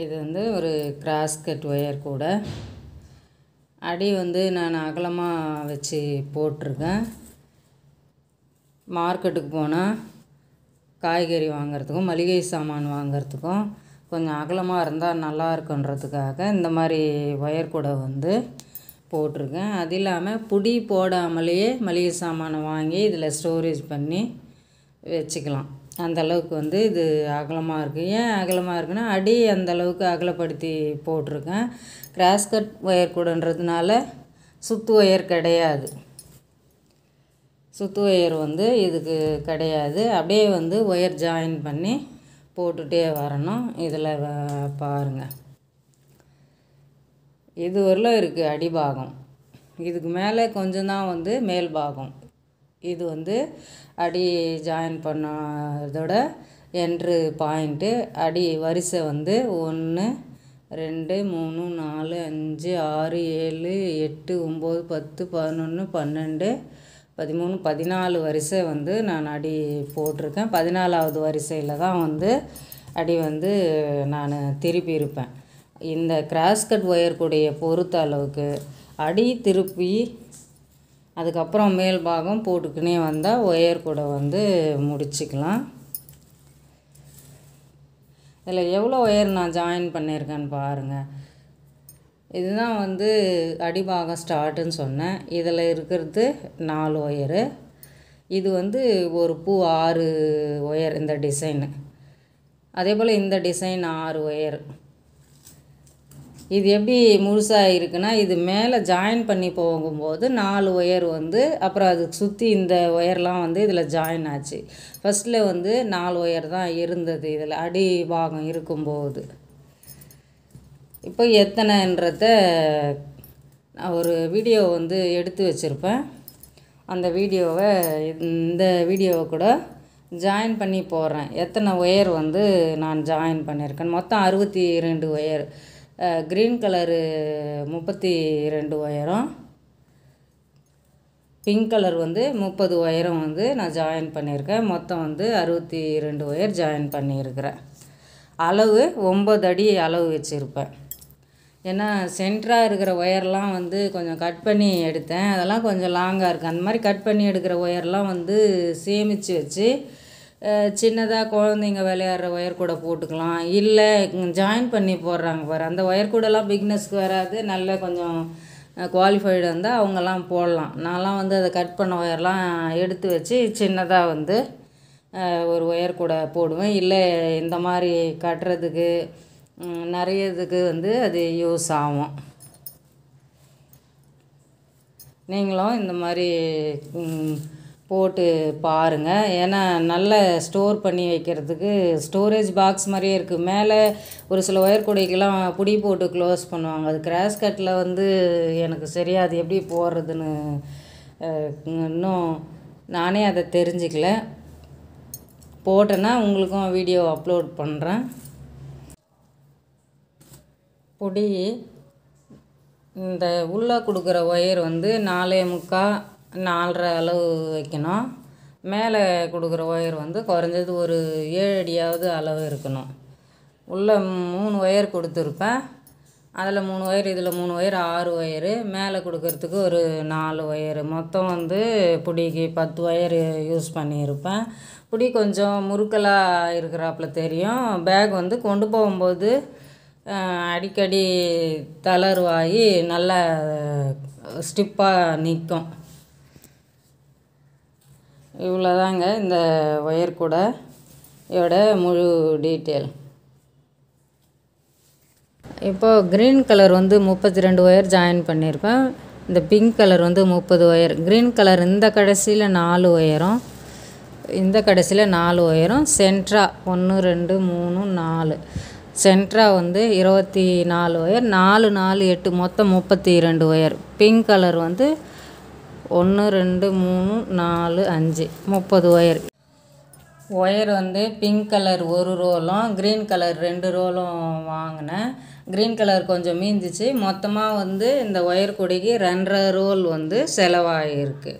இது வந்து ஒரு கிராஸ் கட் ஒயர் கூட அடி வந்து நான் அகலமாக வச்சு போட்டிருக்கேன் மார்க்கெட்டுக்கு போனால் காய்கறி வாங்கிறதுக்கும் மளிகை சாமான் வாங்கிறதுக்கும் கொஞ்சம் அகலமாக இருந்தால் நல்லா இருக்குன்றதுக்காக இந்த மாதிரி ஒயர் கூட வந்து போட்டிருக்கேன் அது இல்லாமல் புடி போடாமலேயே மளிகை சாமானை வாங்கி இதில் ஸ்டோரேஜ் பண்ணி வச்சுக்கலாம் அந்தளவுக்கு வந்து இது அகலமாக இருக்குது ஏன் அகலமாக இருக்குன்னா அடி அந்தளவுக்கு அகலப்படுத்தி போட்டிருக்கேன் கிராஸ்கட் ஒயர் கூடன்றதுனால சுத்து ஒயர் கிடையாது சுத்து ஒயர் வந்து இதுக்கு கிடையாது அப்படியே வந்து ஒயர் ஜாயின் பண்ணி போட்டுகிட்டே வரணும் இதில் பாருங்கள் இது வரலும் இருக்குது அடிபாகம் இதுக்கு மேலே கொஞ்சம் தான் வந்து மேல் பாகம் இது வந்து அடி ஜாயின் பண்ணதோட என்ட்ரு பாயிண்ட்டு அடி வரிசை வந்து ஒன்று ரெண்டு மூணு நாலு அஞ்சு ஆறு ஏழு எட்டு ஒம்பது பத்து பதினொன்று பன்னெண்டு பதிமூணு பதினாலு வரிசை வந்து நான் அடி போட்டிருக்கேன் பதினாலாவது வரிசையில் தான் வந்து அடி வந்து நான் திருப்பி இருப்பேன் இந்த கிராஸ்கட் ஒயர் கூடைய பொறுத்த அளவுக்கு அடி திருப்பி அதுக்கப்புறம் மேல் பாகம் போட்டுக்கினே வந்தால் ஒயர் கூட வந்து முடிச்சுக்கலாம் இதில் எவ்வளோ ஒயர் நான் ஜாயின் பண்ணியிருக்கேன்னு பாருங்கள் இதுதான் வந்து அடிபாகம் ஸ்டார்ட்டுன்னு சொன்னேன் இதில் இருக்கிறது நாலு ஒயரு இது வந்து ஒரு பூ ஆறு ஒயர் இந்த டிசைனு அதே போல் இந்த டிசைன் ஆறு ஒயர் இது எப்படி முழுசாக இருக்குன்னா இது மேலே ஜாயின் பண்ணி போகும்போது நாலு ஒயர் வந்து அப்புறம் அதுக்கு சுற்றி இந்த ஒயர்லாம் வந்து இதில் ஜாயின் ஆச்சு ஃபஸ்ட்டில் வந்து நாலு ஒயர் தான் இருந்தது இதில் அடி பாகம் இருக்கும்போது இப்போ எத்தனைன்றத நான் ஒரு வீடியோ வந்து எடுத்து வச்சுருப்பேன் அந்த வீடியோவை இந்த வீடியோவை கூட ஜாயின் பண்ணி போடுறேன் எத்தனை ஒயர் வந்து நான் ஜாயின் பண்ணியிருக்கேன் மொத்தம் அறுபத்தி ரெண்டு ஒயர் க்ரீன் கலரு முப்பத்தி ரெண்டு ஒயரம் பிங்க் கலர் வந்து முப்பது ஒயரம் வந்து நான் ஜாயின் பண்ணியிருக்கேன் மொத்தம் வந்து அறுபத்தி ரெண்டு ஒயர் ஜாயின் பண்ணியிருக்கிறேன் அளவு ஒம்பது அடி அளவு வச்சுருப்பேன் ஏன்னா சென்டராக இருக்கிற ஒயர்லாம் வந்து கொஞ்சம் கட் பண்ணி எடுத்தேன் அதெல்லாம் கொஞ்சம் லாங்காக இருக்குது அந்த மாதிரி கட் பண்ணி எடுக்கிற ஒயர்லாம் வந்து சேமித்து வச்சு சின்னதாக குழந்தைங்க விளையாடுற ஒயர் கூடை போட்டுக்கலாம் இல்லை ஜாயின் பண்ணி போடுறாங்க பாரு அந்த ஒயர் கூடெல்லாம் பிக்னஸ்க்கு வராது நல்ல கொஞ்சம் குவாலிஃபைடு இருந்தால் அவங்கெல்லாம் போடலாம் நான்லாம் வந்து அதை கட் பண்ண ஒயர்லாம் எடுத்து வச்சு சின்னதாக வந்து ஒரு ஒயர் கூடை போடுவேன் இல்லை இந்த மாதிரி கட்டுறதுக்கு நிறைய இதுக்கு வந்து அது யூஸ் ஆகும் நீங்களும் இந்த மாதிரி போட்டு பாருங்கள் ஏன்னா நல்ல ஸ்டோர் பண்ணி வைக்கிறதுக்கு ஸ்டோரேஜ் பாக்ஸ் மாதிரியே இருக்குது மேலே ஒரு சில ஒயர் கூடைக்கெல்லாம் புடி போட்டு க்ளோஸ் பண்ணுவாங்க அது கிராஸ் கட்டில் வந்து எனக்கு சரியாக அது எப்படி போடுறதுன்னு இன்னும் நானே அதை தெரிஞ்சுக்கல போட்டேன்னா உங்களுக்கும் வீடியோ அப்லோட் பண்ணுறேன் பொடி இந்த உள்ளே கொடுக்குற ஒயர் வந்து நாலே முக்கால் நாலரை அளவு வைக்கணும் மேலே கொடுக்குற ஒயர் வந்து குறைஞ்சது ஒரு ஏழு அடியாவது அளவு இருக்கணும் உள்ளே மூணு ஒயர் கொடுத்துருப்பேன் அதில் மூணு ஒயர் இதில் மூணு ஒயர் ஆறு ஒயரு மேலே கொடுக்கறதுக்கு ஒரு நாலு ஒயரு மொத்தம் வந்து பிடிக்கு பத்து ஒயர் யூஸ் பண்ணியிருப்பேன் பிடி கொஞ்சம் முறுக்கலாக இருக்கிறாப்புல தெரியும் பேக் வந்து கொண்டு போகும்போது அடிக்கடி தளர்வாகி நல்லா ஸ்டிப்பாக நிற்கும் இவ்வளோதாங்க இந்த ஒயர் கூட இதோட முழு டீட்டெயில் இப்போது க்ரீன் கலர் வந்து முப்பத்தி ரெண்டு ஒயர் ஜாயின் பண்ணியிருப்பேன் இந்த பிங்க் கலர் வந்து முப்பது ஒயர் க்ரீன் கலர் இந்த கடைசியில் நாலு ஒயரும் இந்த கடைசியில் நாலு ஒயரும் சென்ட்ரா ஒன்று ரெண்டு மூணு நாலு சென்ட்ரா வந்து இருபத்தி நாலு ஒயர் நாலு நாலு எட்டு மொத்தம் முப்பத்தி ரெண்டு ஒயர் பிங்க் கலர் வந்து ஒன்று ரெண்டு மூணு நாலு அஞ்சு முப்பது ஒயர் ஒயர் வந்து பிங்க் கலர் ஒரு ரோலும் க்ரீன் கலர் ரெண்டு ரோலும் வாங்கினேன் க்ரீன் கலர் கொஞ்சம் மீந்துச்சு மொத்தமாக வந்து இந்த ஒயர் கொடிக்கு ரெண்டரை ரோல் வந்து செலவாகிருக்கு